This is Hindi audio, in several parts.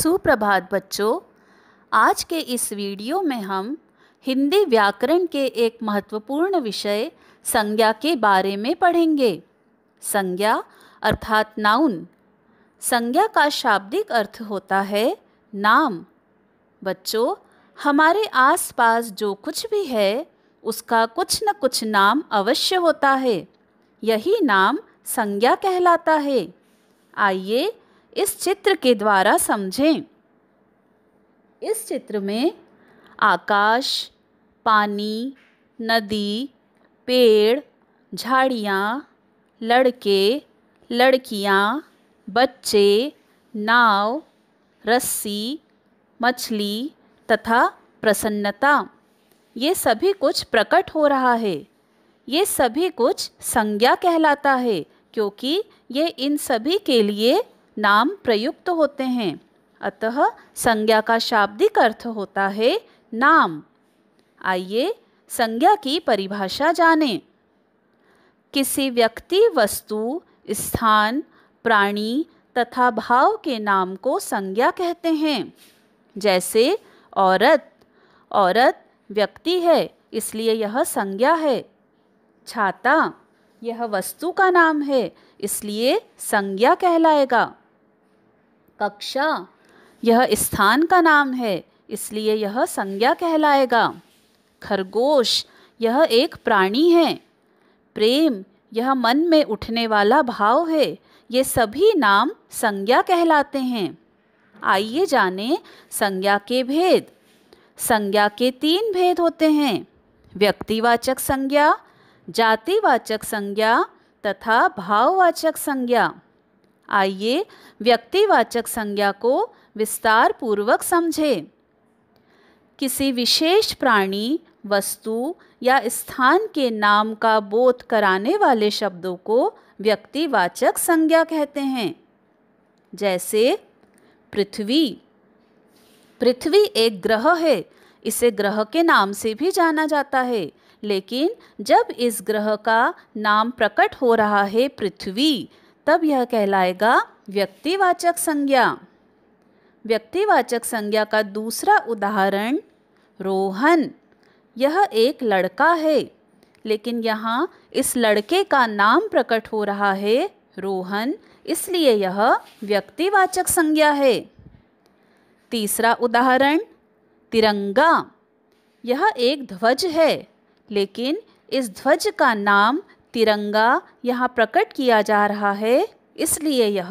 सुप्रभात बच्चों आज के इस वीडियो में हम हिंदी व्याकरण के एक महत्वपूर्ण विषय संज्ञा के बारे में पढ़ेंगे संज्ञा अर्थात नाउन संज्ञा का शाब्दिक अर्थ होता है नाम बच्चों हमारे आसपास जो कुछ भी है उसका कुछ न कुछ नाम अवश्य होता है यही नाम संज्ञा कहलाता है आइए इस चित्र के द्वारा समझें इस चित्र में आकाश पानी नदी पेड़ झाड़ियाँ लड़के लड़कियाँ बच्चे नाव रस्सी मछली तथा प्रसन्नता ये सभी कुछ प्रकट हो रहा है ये सभी कुछ संज्ञा कहलाता है क्योंकि ये इन सभी के लिए नाम प्रयुक्त होते हैं अतः संज्ञा का शाब्दिक अर्थ होता है नाम आइए संज्ञा की परिभाषा जानें किसी व्यक्ति वस्तु स्थान प्राणी तथा भाव के नाम को संज्ञा कहते हैं जैसे औरत औरत व्यक्ति है इसलिए यह संज्ञा है छाता यह वस्तु का नाम है इसलिए संज्ञा कहलाएगा कक्षा यह स्थान का नाम है इसलिए यह संज्ञा कहलाएगा खरगोश यह एक प्राणी है प्रेम यह मन में उठने वाला भाव है ये सभी नाम संज्ञा कहलाते हैं आइए जानें संज्ञा के भेद संज्ञा के तीन भेद होते हैं व्यक्तिवाचक संज्ञा जातिवाचक संज्ञा तथा भाववाचक संज्ञा आइए व्यक्तिवाचक संज्ञा को विस्तार पूर्वक समझें किसी विशेष प्राणी वस्तु या स्थान के नाम का बोध कराने वाले शब्दों को व्यक्तिवाचक संज्ञा कहते हैं जैसे पृथ्वी पृथ्वी एक ग्रह है इसे ग्रह के नाम से भी जाना जाता है लेकिन जब इस ग्रह का नाम प्रकट हो रहा है पृथ्वी तब यह कहलाएगा व्यक्तिवाचक संज्ञा व्यक्तिवाचक संज्ञा का दूसरा उदाहरण रोहन यह एक लड़का है लेकिन यहाँ इस लड़के का नाम प्रकट हो रहा है रोहन इसलिए यह व्यक्तिवाचक संज्ञा है तीसरा उदाहरण तिरंगा यह एक ध्वज है लेकिन इस ध्वज का नाम तिरंगा यहाँ प्रकट किया जा रहा है इसलिए यह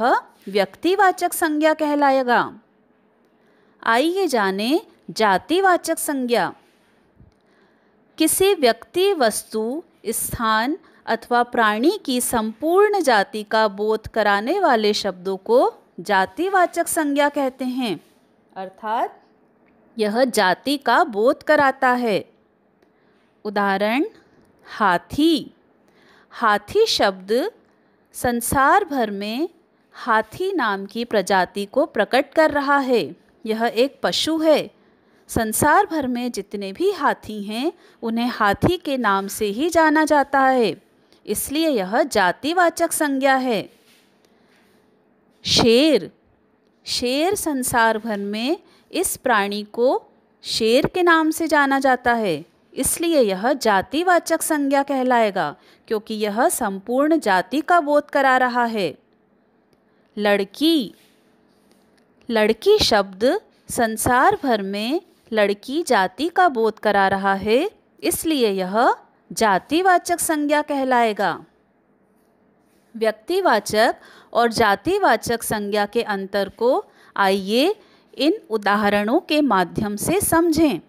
व्यक्तिवाचक संज्ञा कहलाएगा आइए जाने जातिवाचक संज्ञा किसी व्यक्ति वस्तु स्थान अथवा प्राणी की संपूर्ण जाति का बोध कराने वाले शब्दों को जातिवाचक संज्ञा कहते हैं अर्थात यह जाति का बोध कराता है उदाहरण हाथी हाथी शब्द संसार भर में हाथी नाम की प्रजाति को प्रकट कर रहा है यह एक पशु है संसार भर में जितने भी हाथी हैं उन्हें हाथी के नाम से ही जाना जाता है इसलिए यह जातिवाचक संज्ञा है शेर शेर संसार भर में इस प्राणी को शेर के नाम से जाना जाता है इसलिए यह जातिवाचक संज्ञा कहलाएगा क्योंकि यह संपूर्ण जाति का बोध करा रहा है लड़की लड़की शब्द संसार भर में लड़की जाति का बोध करा रहा है इसलिए यह जातिवाचक संज्ञा कहलाएगा व्यक्तिवाचक और जातिवाचक संज्ञा के अंतर को आइए इन उदाहरणों के माध्यम से समझें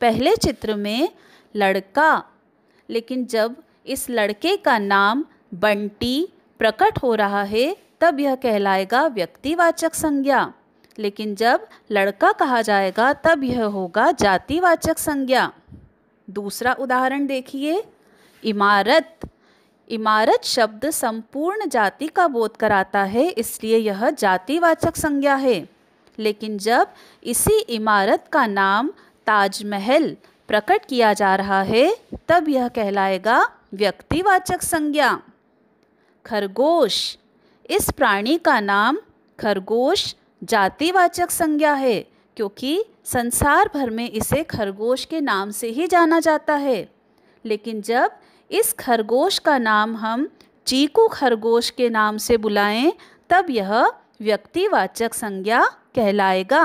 पहले चित्र में लड़का लेकिन जब इस लड़के का नाम बंटी प्रकट हो रहा है तब यह कहलाएगा व्यक्तिवाचक संज्ञा लेकिन जब लड़का कहा जाएगा तब यह होगा जातिवाचक संज्ञा दूसरा उदाहरण देखिए इमारत इमारत शब्द संपूर्ण जाति का बोध कराता है इसलिए यह जातिवाचक संज्ञा है लेकिन जब इसी इमारत का नाम ताजमहल प्रकट किया जा रहा है तब यह कहलाएगा व्यक्तिवाचक संज्ञा खरगोश इस प्राणी का नाम खरगोश जातिवाचक संज्ञा है क्योंकि संसार भर में इसे खरगोश के नाम से ही जाना जाता है लेकिन जब इस खरगोश का नाम हम चीकू खरगोश के नाम से बुलाएं तब यह व्यक्तिवाचक संज्ञा कहलाएगा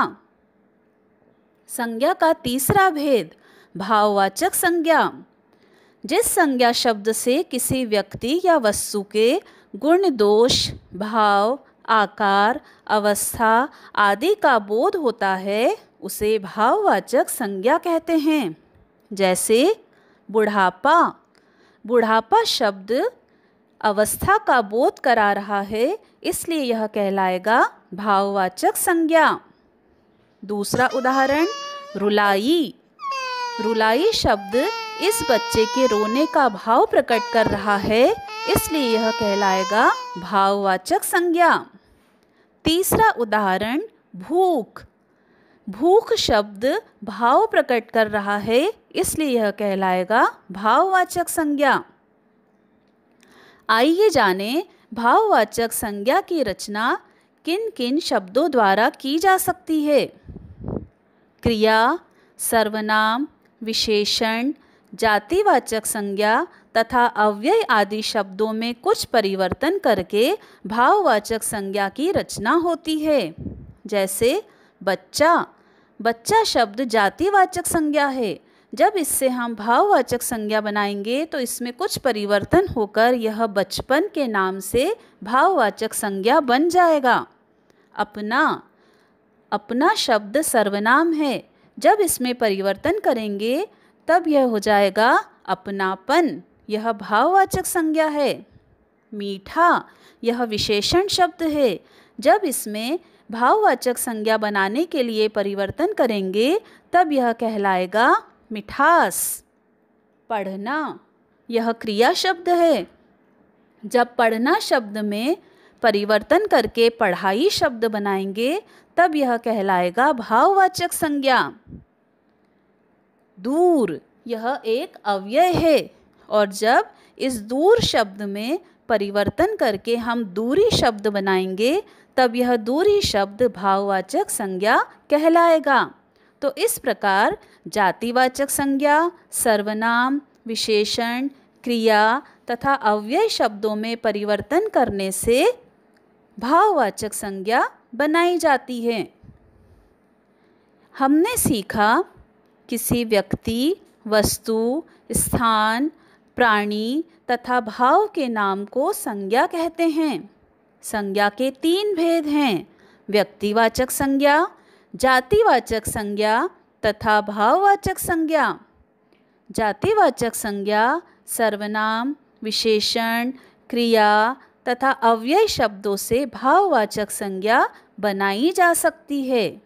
संज्ञा का तीसरा भेद भाववाचक संज्ञा जिस संज्ञा शब्द से किसी व्यक्ति या वस्तु के गुण दोष भाव आकार अवस्था आदि का बोध होता है उसे भाववाचक संज्ञा कहते हैं जैसे बुढ़ापा बुढ़ापा शब्द अवस्था का बोध करा रहा है इसलिए यह कहलाएगा भाववाचक संज्ञा दूसरा उदाहरण रुलाई रुलाई शब्द इस बच्चे के रोने का भाव प्रकट कर रहा है इसलिए यह कहलाएगा भाववाचक संज्ञा तीसरा उदाहरण भूख भूख शब्द भाव प्रकट कर रहा है इसलिए यह कहलाएगा भाववाचक संज्ञा आइए जाने भाववाचक संज्ञा की रचना किन किन शब्दों द्वारा की जा सकती है क्रिया सर्वनाम विशेषण जातिवाचक संज्ञा तथा अव्यय आदि शब्दों में कुछ परिवर्तन करके भाववाचक संज्ञा की रचना होती है जैसे बच्चा बच्चा शब्द जातिवाचक संज्ञा है जब इससे हम भाववाचक संज्ञा बनाएंगे तो इसमें कुछ परिवर्तन होकर यह बचपन के नाम से भाववाचक संज्ञा बन जाएगा अपना अपना शब्द सर्वनाम है जब इसमें परिवर्तन करेंगे तब यह हो जाएगा अपनापन यह भाववाचक संज्ञा है मीठा यह विशेषण शब्द है जब इसमें भाववाचक संज्ञा बनाने के लिए परिवर्तन करेंगे तब यह कहलाएगा मिठास पढ़ना यह क्रिया शब्द है जब पढ़ना शब्द में परिवर्तन करके पढ़ाई शब्द बनाएंगे तब यह कहलाएगा भाववाचक संज्ञा दूर यह एक अव्यय है और जब इस दूर शब्द में परिवर्तन करके हम दूरी शब्द बनाएंगे तब यह दूरी शब्द भाववाचक संज्ञा कहलाएगा तो इस प्रकार जातिवाचक संज्ञा सर्वनाम विशेषण क्रिया तथा अव्यय शब्दों में परिवर्तन करने से भाववाचक संज्ञा बनाई जाती है हमने सीखा किसी व्यक्ति वस्तु स्थान प्राणी तथा भाव के नाम को संज्ञा कहते हैं संज्ञा के तीन भेद हैं व्यक्तिवाचक संज्ञा जातिवाचक संज्ञा तथा भाववाचक संज्ञा जातिवाचक संज्ञा सर्वनाम विशेषण क्रिया तथा अव्यय शब्दों से भाववाचक संज्ञा बनाई जा सकती है